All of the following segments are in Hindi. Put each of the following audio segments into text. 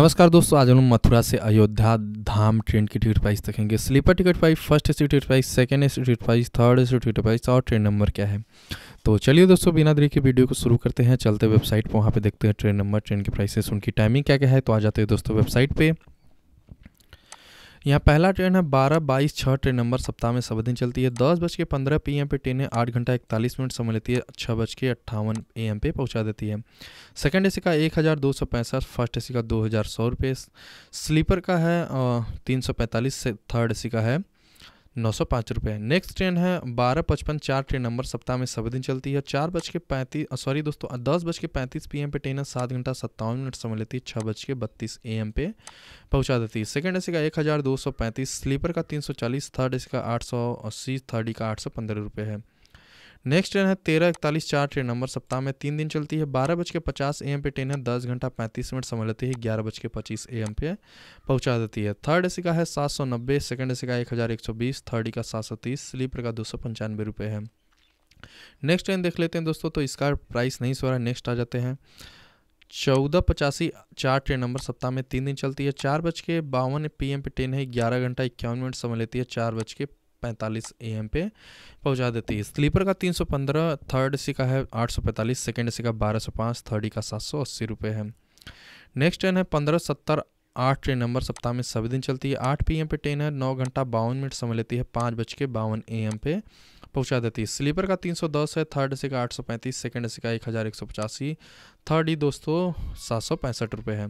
नमस्कार दोस्तों आज हम मथुरा से अयोध्या धाम ट्रेन की टिकट प्राइस देखेंगे sleeper ticket price first AC ticket price second AC ticket price third AC ticket price और ट्रेन नंबर क्या है तो चलिए दोस्तों बिना देरी के वीडियो को शुरू करते हैं चलते वेबसाइट पर वहाँ पे देखते हैं ट्रेन नंबर ट्रेन की प्राइसेस उनकी टाइमिंग क्या क्या है तो आ जाते हैं दोस्तों वेबसाइट पर यहाँ पहला ट्रेन है बारह बाईस छः ट्रेन नंबर सप्ताह में सब दिन चलती है दस बज के पंद्रह पी एम पे ट्रेनें आठ घंटा इकतालीस मिनट समय लेती है छः बज के अट्ठावन ए एम पे पहुँचा देती है सेकेंड ए सी का एक हज़ार दो सौ पैंसठ फर्स्ट ए सी का दो हज़ार सौ रुपये स्लीपर का है तीन सौ पैंतालीस से थर्ड ए सी का है नौ सौ पाँच रुपये नेक्स्ट ट्रेन है बारह पचपन चार ट्रेन नंबर सप्ताह में सभी दिन चलती है चार बज के पैंतीस सॉरी दोस्तों दस बज के पैंतीस पी पे ट्रेन है सात घंटा सत्तावन मिनट समय लेती है छः बज के बत्तीस ए पे पहुंचा देती है सेकेंड सी का एक हज़ार दो सौ पैंतीस स्लीपर का तीन सौ चालीस थर्ड ए का आठ सौ अस्सी थर्ड ई का आठ सौ पंद्रह रुपये है नेक्स्ट ट्रेन है तेरह इकतालीस चार ट्रेन नंबर सप्ताह में तीन दिन चलती है बारह बज के पचास ए एम पे ट्रेन है दस घंटा पैंतीस मिनट समय लेती है ग्यारह बज के पच्चीस ए एम पे पहुंचा देती है थर्ड एसी का है सात सौ नब्बे सेकेंड एसी का एक हज़ार एक सौ बीस थर्ड का सात सौ तीस स्लीपर का दो सौ पंचानवे रुपये है नेक्स्ट ट्रेन देख लेते हैं दोस्तों तो इसका प्राइस नहीं सो रहा है नेक्स्ट आ जाते हैं चौदह पचासी चार ट्रेन नंबर सप्ताह में तीन दिन चलती है चार बज के बावन पी एम पे ट्रेन है ग्यारह घंटा इक्यावन मिनट समय लेती है चार बज के पैंतालीस ए एम पे पहुंचा देती है स्लीपर का तीन सौ पंद्रह थर्ड सी का है आठ सौ पैंतालीस सेकेंड सी का बारह सौ पाँच थर्ड का सात सौ अस्सी रुपये है नेक्स्ट ट्रेन है पंद्रह सत्तर आठ ट्रेन नंबर सप्ताह में सभी दिन चलती है आठ पी एम पे ट्रेन है नौ घंटा बावन मिनट समय लेती है पाँच बज के बावन ए एम पे पहुंचा देती है स्लीपर का 310 है थर्ड सी का आठ पैंतीस सेकंड सी का एक हज़ार एक सौ पचासी थर्ड ही दोस्तों सात सौ पैंसठ रुपये है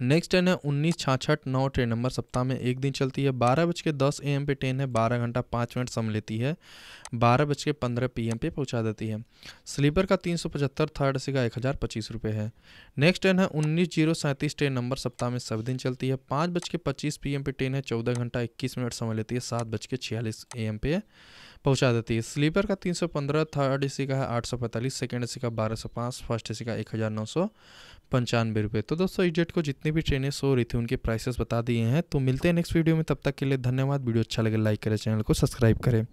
नेक्स्ट ट्रेन है उन्नीस छाछठ नौ ट्रेन नंबर सप्ताह में एक दिन चलती है बारह बज के दस ए पे ट्रेन है बारह घंटा पाँच मिनट समय लेती है बारह बज के पंद्रह पी पे पहुंचा देती है स्लीपर का तीन सौ पचहत्तर थर्ड सी का एक हज़ार पच्चीस रुपये है नेक्स्ट ट्रेन है उन्नीस जीरो सैंतीस ट्रेन नंबर सप्ताह में सब दिन चलती है पाँच बज के पच्चीस पी पे ट्रेन है चौदह घंटा इक्कीस मिनट समय लेती है सात बज के छियालीस ए पे पहुंचा देती है स्लीपर का 315 थर्ड ए का है आठ सौ पैंतालीस सेकेंड ए का बारह सौ पाँच फर्स्ट ए का एक हज़ार नौ सौ पंचानवे रुपये तो दोस्तों इजेट को जितनी भी ट्रेनें सो रही थी उनके प्राइसेस बता दिए हैं तो मिलते हैं नेक्स्ट वीडियो में तब तक के लिए धन्यवाद वीडियो अच्छा लगे लाइक करें चैनल को सब्सक्राइब करें